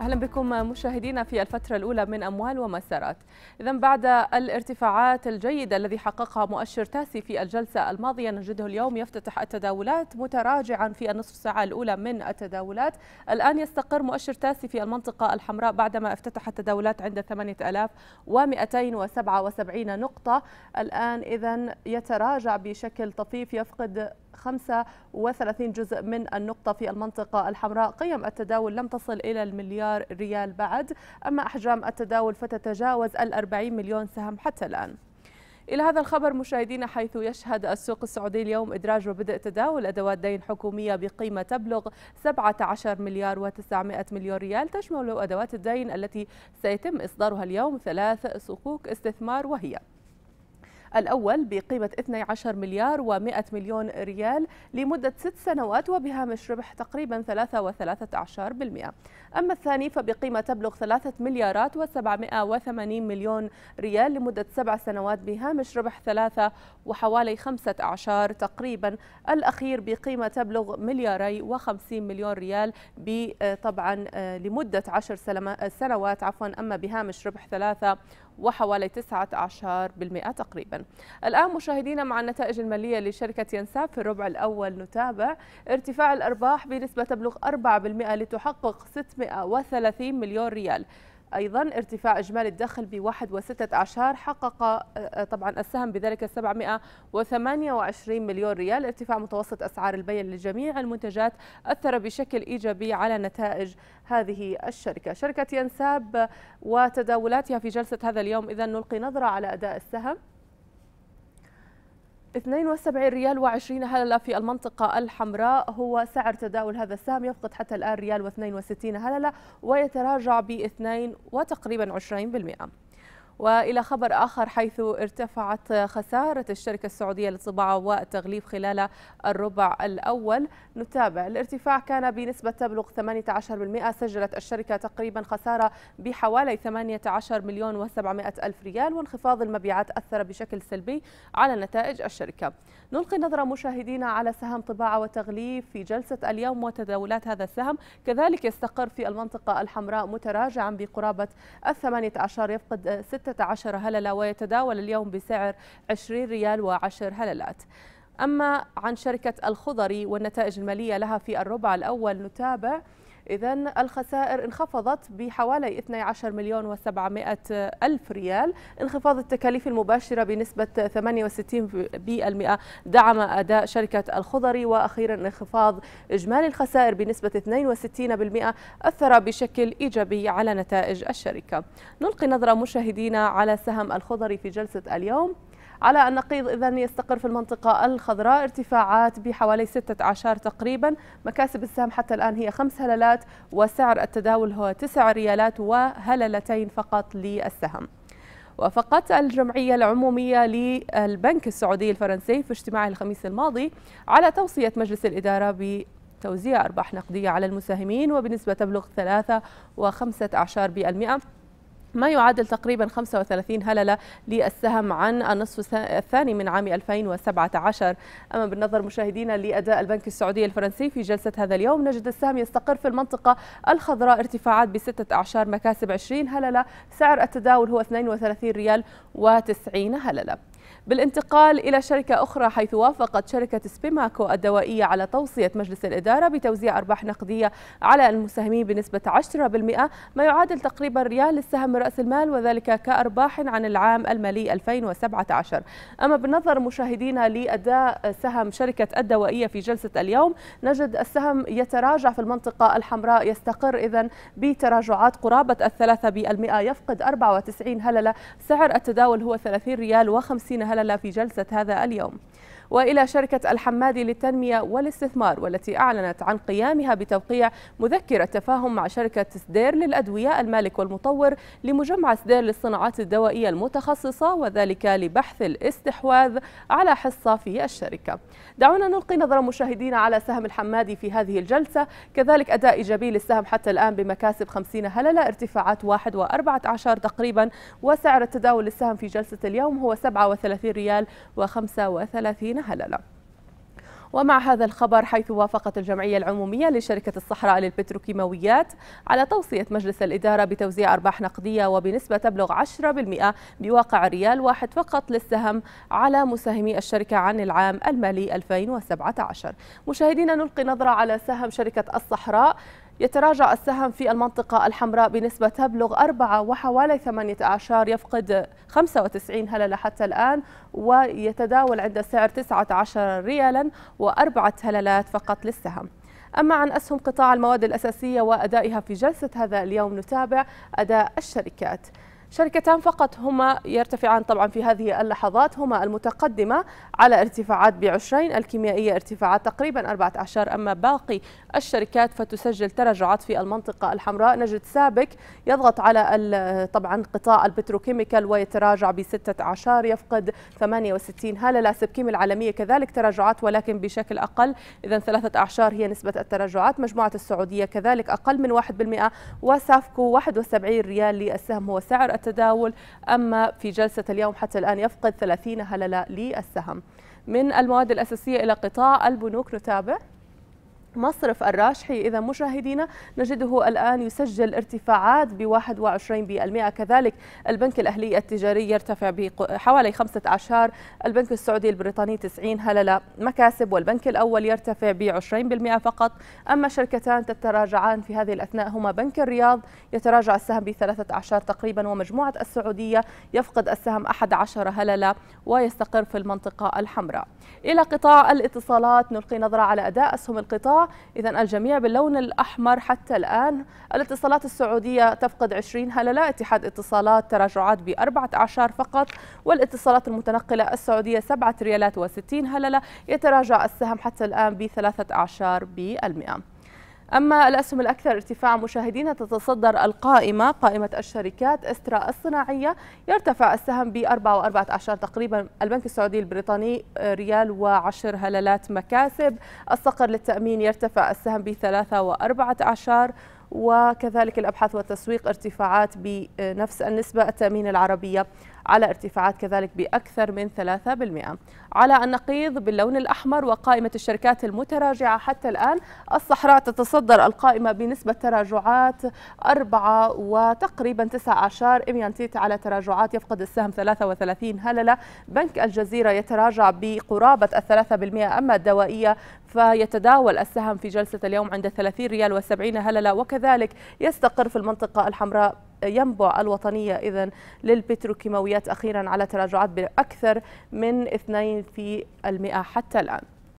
اهلا بكم مشاهدينا في الفتره الاولى من اموال ومسارات. اذا بعد الارتفاعات الجيده الذي حققها مؤشر تاسي في الجلسه الماضيه نجده اليوم يفتتح التداولات متراجعا في النصف ساعه الاولى من التداولات. الان يستقر مؤشر تاسي في المنطقه الحمراء بعدما افتتح التداولات عند 8277 نقطه. الان اذا يتراجع بشكل طفيف يفقد 35 جزء من النقطة في المنطقة الحمراء قيم التداول لم تصل إلى المليار ريال بعد أما أحجام التداول فتتجاوز الأربعين مليون سهم حتى الآن إلى هذا الخبر مشاهدينا حيث يشهد السوق السعودي اليوم إدراج وبدء تداول أدوات دين حكومية بقيمة تبلغ 17 مليار و900 مليون ريال تشمل أدوات الدين التي سيتم إصدارها اليوم ثلاث صكوك استثمار وهي الأول بقيمة 12 مليار و100 مليون ريال لمدة ست سنوات وبهامش ربح تقريبا 3.13% أما الثاني فبقيمة تبلغ 3 مليارات و780 مليون ريال لمدة سبع سنوات بهامش ربح 3 وحوالي 15 تقريبا الأخير بقيمة تبلغ ملياري و50 مليون ريال آه، طبعا آه، لمدة عشر سنوات عفوا أما بهامش ربح 3 وحوالي 19% تقريبا الآن مشاهدينا مع النتائج المالية لشركة ينساب في الربع الأول نتابع ارتفاع الأرباح بنسبة تبلغ 4% لتحقق 630 مليون ريال أيضا ارتفاع إجمالي الدخل ب أعشار حقق آه، طبعا السهم بذلك 728 مليون ريال ارتفاع متوسط أسعار البيع لجميع المنتجات أثر بشكل إيجابي على نتائج هذه الشركة شركة ينساب وتداولاتها في جلسة هذا اليوم إذا نلقي نظرة على أداء السهم 72 ريال و20 هللة في المنطقة الحمراء هو سعر تداول هذا السهم يفقد حتى الآن ريال و62 هللة ويتراجع ب 2 وتقريبا 20%. والى خبر اخر حيث ارتفعت خساره الشركه السعوديه للطباعه والتغليف خلال الربع الاول نتابع الارتفاع كان بنسبه تبلغ 18% سجلت الشركه تقريبا خساره بحوالي 18 مليون و700 الف ريال وانخفاض المبيعات اثر بشكل سلبي على نتائج الشركه نلقي نظره مشاهدينا على سهم طباعه وتغليف في جلسه اليوم وتداولات هذا السهم كذلك يستقر في المنطقه الحمراء متراجعا بقرابه ال 18 يفقد 6 16 هللة ويتداول اليوم بسعر 20 ريال و10 هللات أما عن شركة الخضري والنتائج المالية لها في الربع الأول نتابع إذا الخسائر انخفضت بحوالي 12 مليون و700 ألف ريال انخفاض التكاليف المباشرة بنسبة 68% دعم أداء شركة الخضري وأخيرا انخفاض إجمالي الخسائر بنسبة 62% أثر بشكل إيجابي على نتائج الشركة نلقي نظرة مشاهدينا على سهم الخضري في جلسة اليوم على النقيض إذا يستقر في المنطقة الخضراء ارتفاعات بحوالي 16 تقريبا مكاسب السهم حتى الآن هي 5 هللات وسعر التداول هو 9 ريالات وهللتين فقط للسهم وافقت الجمعية العمومية للبنك السعودي الفرنسي في اجتماعه الخميس الماضي على توصية مجلس الإدارة بتوزيع أرباح نقدية على المساهمين وبنسبة تبلغ 3.15% ما يعادل تقريبا 35 هللة للسهم عن النصف الثاني من عام 2017 أما بالنظر مشاهدينا لأداء البنك السعودي الفرنسي في جلسة هذا اليوم نجد السهم يستقر في المنطقة الخضراء ارتفاعات بستة أعشار مكاسب 20 هللة سعر التداول هو 32 ريال و90 هللة بالانتقال إلى شركة أخرى حيث وافقت شركة سبيماكو الدوائية على توصية مجلس الإدارة بتوزيع أرباح نقدية على المساهمين بنسبة 10% ما يعادل تقريبا ريال للسهم من رأس المال وذلك كأرباح عن العام المالي 2017 أما بالنظر مشاهدينا لأداء سهم شركة الدوائية في جلسة اليوم نجد السهم يتراجع في المنطقة الحمراء يستقر إذا بتراجعات قرابة الثلاثة بالمئة يفقد 94 هللة سعر التداول هو 30 ريال و50 هللة خلل في جلسة هذا اليوم وإلى شركة الحمادي للتنمية والاستثمار والتي أعلنت عن قيامها بتوقيع مذكرة تفاهم مع شركة سدير للأدوية المالك والمطور لمجمع سدير للصناعات الدوائية المتخصصة وذلك لبحث الاستحواذ على حصة في الشركة دعونا نلقي نظرة مشاهدينا على سهم الحمادي في هذه الجلسة كذلك أداء إيجابي للسهم حتى الآن بمكاسب 50 هللة ارتفاعات 1 و14 تقريبا وسعر التداول للسهم في جلسة اليوم هو 37 ريال و35 هللة ومع هذا الخبر حيث وافقت الجمعية العمومية لشركة الصحراء للبتروكيماويات على توصية مجلس الإدارة بتوزيع أرباح نقدية وبنسبة تبلغ 10% بواقع ريال واحد فقط للسهم على مساهمي الشركة عن العام المالي 2017 مشاهدينا نلقي نظرة على سهم شركة الصحراء يتراجع السهم في المنطقة الحمراء بنسبة تبلغ 4 وحوالي ثمانية أعشار يفقد 95 هللة حتى الآن ويتداول عند سعر 19 ريالا وأربعة هللات فقط للسهم أما عن أسهم قطاع المواد الأساسية وأدائها في جلسة هذا اليوم نتابع أداء الشركات شركتان فقط هما يرتفعان طبعا في هذه اللحظات هما المتقدمة على ارتفاعات بعشرين الكيميائية ارتفاعات تقريبا 14 أما باقي الشركات فتسجل تراجعات في المنطقة الحمراء نجد سابك يضغط على طبعا قطاع البتروكيميكال ويتراجع ب 16 يفقد 68 هللا سبكيم العالمية كذلك تراجعات ولكن بشكل أقل إذا ثلاثة أعشار هي نسبة التراجعات مجموعة السعودية كذلك أقل من 1% وسافكو 71 ريال للسهم هو سعر التداول أما في جلسة اليوم حتى الآن يفقد 30 هللة للسهم من المواد الأساسية إلى قطاع البنوك نتابع مصرف الراشحي إذا مشاهدينا نجده الآن يسجل ارتفاعات ب 21% كذلك البنك الأهلي التجاري يرتفع بحوالي 15 البنك السعودي البريطاني 90 هللة مكاسب والبنك الأول يرتفع ب 20% فقط أما شركتان تتراجعان في هذه الأثناء هما بنك الرياض يتراجع السهم ب 13 تقريبا ومجموعة السعودية يفقد السهم 11 هللة ويستقر في المنطقة الحمراء إلى قطاع الاتصالات نلقي نظرة على أداء أسهم القطاع إذا الجميع باللون الأحمر حتى الآن الاتصالات السعودية تفقد 20 هللة اتحاد اتصالات تراجعات بأربعة أعشار فقط والاتصالات المتنقلة السعودية 7 ريالات و60 هللة يتراجع السهم حتى الآن بثلاثة أعشار بالمئة أما الأسهم الأكثر ارتفاعا مشاهدينا تتصدر القائمة قائمة الشركات استرا الصناعية يرتفع السهم ب 4.14 تقريبا البنك السعودي البريطاني آه، ريال وعشر هلالات مكاسب الصقر للتأمين يرتفع السهم ب 3.14 وكذلك الأبحاث والتسويق ارتفاعات بنفس النسبة التأمين العربية على ارتفاعات كذلك بأكثر من 3% على النقيض باللون الأحمر وقائمة الشركات المتراجعة حتى الآن الصحراء تتصدر القائمة بنسبة تراجعات 4 وتقريبا 9 أعشار إميانتيت على تراجعات يفقد السهم 33 هللة بنك الجزيرة يتراجع بقرابة 3% أما الدوائية فيتداول السهم في جلسة اليوم عند 30 ريال و70 هللة وكذلك يستقر في المنطقة الحمراء ينبع الوطنية إذا للبتروكيماويات أخيرا على تراجعات بأكثر من 2% حتى الآن